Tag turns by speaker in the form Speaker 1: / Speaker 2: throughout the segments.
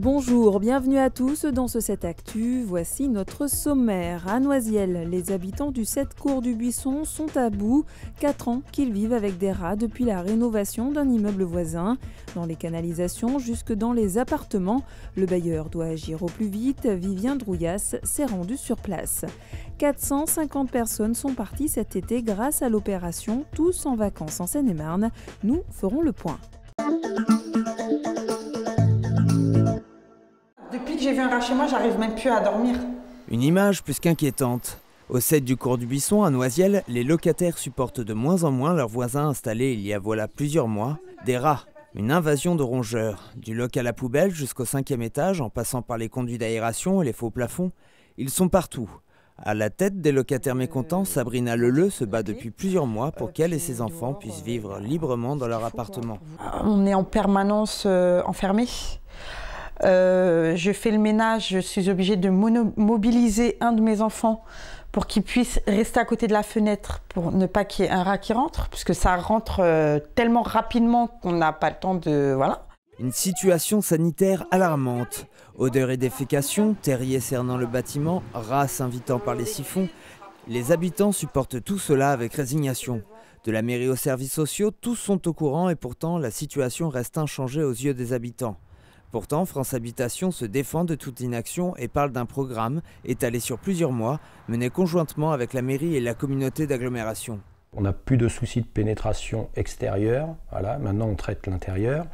Speaker 1: Bonjour, bienvenue à tous dans ce 7 Actu. Voici notre sommaire. À Noisiel, les habitants du 7 Cours du Buisson sont à bout. 4 ans qu'ils vivent avec des rats depuis la rénovation d'un immeuble voisin. Dans les canalisations jusque dans les appartements, le bailleur doit agir au plus vite. Vivien Drouillas s'est rendu sur place. 450 personnes sont parties cet été grâce à l'opération Tous en vacances en Seine-et-Marne. Nous ferons le point.
Speaker 2: j'ai vu un rat chez moi, j'arrive même plus à dormir. Une image plus qu'inquiétante. Au 7 du cours du Buisson, à Noisiel, les locataires supportent de moins en moins leurs voisins installés il y a voilà plusieurs mois, des rats. Une invasion de rongeurs. Du loc à la poubelle jusqu'au cinquième étage, en passant par les conduits d'aération et les faux plafonds, ils sont partout. À la tête des locataires mécontents, Sabrina Leleu se bat depuis plusieurs mois pour qu'elle et ses enfants puissent vivre librement dans leur appartement. On est en permanence euh, enfermés. Euh, je fais le ménage, je suis obligée de mobiliser un de mes enfants pour qu'il puisse rester à côté de la fenêtre pour ne pas qu'il y ait un rat qui rentre, puisque ça rentre euh, tellement rapidement qu'on n'a pas le temps de... Voilà. Une situation sanitaire alarmante. Odeur et défécation, terrier cernant le bâtiment, rats s'invitant par les siphons, les habitants supportent tout cela avec résignation. De la mairie aux services sociaux, tous sont au courant et pourtant la situation reste inchangée aux yeux des habitants. Pourtant, France Habitation se défend de toute inaction et parle d'un programme étalé sur plusieurs mois, mené conjointement avec la mairie et la communauté d'agglomération. On n'a plus de soucis de pénétration extérieure, voilà, maintenant on traite l'intérieur.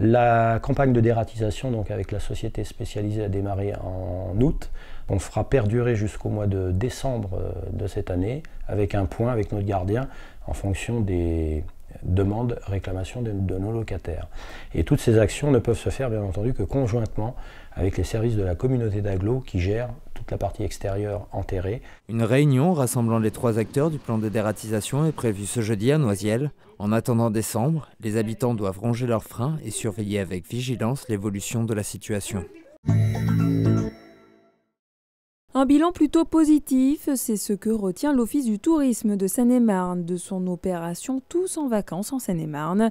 Speaker 2: La campagne de dératisation donc avec la société spécialisée a démarré en août. On fera perdurer jusqu'au mois de décembre euh, de cette année avec un point avec notre gardien en fonction des, demande, réclamation de, nos locataires. Et toutes ces actions ne peuvent se faire, bien entendu, que conjointement avec les services de la communauté d'Aglo qui gère toute la partie extérieure enterrée. Une réunion rassemblant les trois acteurs du plan de dératisation est prévue ce jeudi à Noisiel. En attendant décembre, les habitants doivent ronger leurs freins et surveiller avec vigilance l'évolution de la situation.
Speaker 1: Un bilan plutôt positif, c'est ce que retient l'Office du tourisme de Seine-et-Marne de son opération Tous en vacances en Seine-et-Marne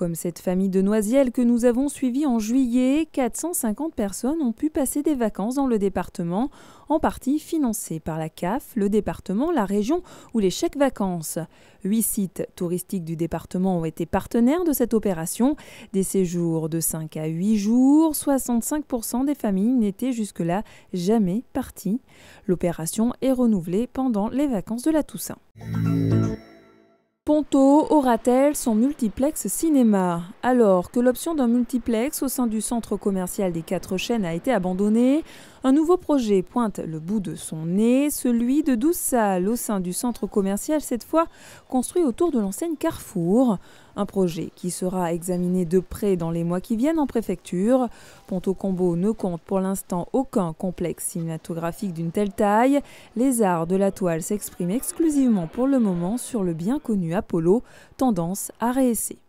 Speaker 1: comme cette famille de Noisiel que nous avons suivie en juillet, 450 personnes ont pu passer des vacances dans le département, en partie financées par la CAF, le département, la région ou les chèques vacances. Huit sites touristiques du département ont été partenaires de cette opération. Des séjours de 5 à 8 jours, 65% des familles n'étaient jusque-là jamais parties. L'opération est renouvelée pendant les vacances de la Toussaint. Ponto aura-t-elle son multiplex cinéma Alors que l'option d'un multiplex au sein du centre commercial des quatre chaînes a été abandonnée, un nouveau projet pointe le bout de son nez, celui de 12 salles au sein du centre commercial, cette fois construit autour de l'enseigne Carrefour. Un projet qui sera examiné de près dans les mois qui viennent en préfecture. Ponto Combo ne compte pour l'instant aucun complexe cinématographique d'une telle taille. Les arts de la toile s'expriment exclusivement pour le moment sur le bien connu Apollo, tendance à réessayer.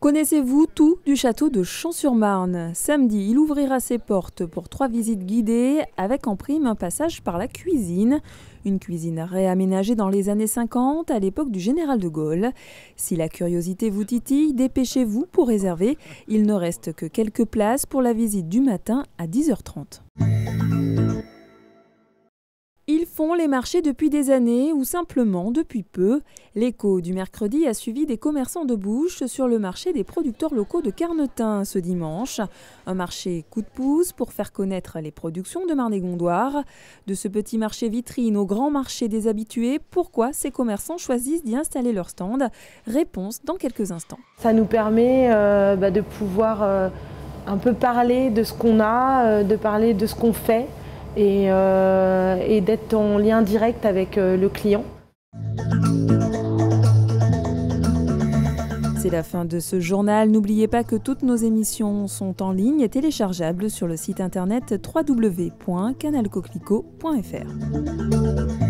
Speaker 1: Connaissez-vous tout du château de Champs-sur-Marne Samedi, il ouvrira ses portes pour trois visites guidées, avec en prime un passage par la cuisine. Une cuisine réaménagée dans les années 50, à l'époque du général de Gaulle. Si la curiosité vous titille, dépêchez-vous pour réserver. Il ne reste que quelques places pour la visite du matin à 10h30 font les marchés depuis des années ou simplement depuis peu. L'écho du mercredi a suivi des commerçants de bouche sur le marché des producteurs locaux de Carnetin ce dimanche. Un marché coup de pouce pour faire connaître les productions de Marne-et-Gondoire. De ce petit marché vitrine au grand marché des habitués, pourquoi ces commerçants choisissent d'y installer leur stand Réponse dans quelques instants. Ça nous permet euh, bah, de pouvoir euh, un peu parler de ce qu'on a, euh, de parler de ce qu'on fait. Euh, et, d'être en lien direct avec euh, le client. C'est la fin de ce journal. N'oubliez pas que toutes nos émissions sont en ligne et téléchargeables sur le site internet www.canalcoclico.fr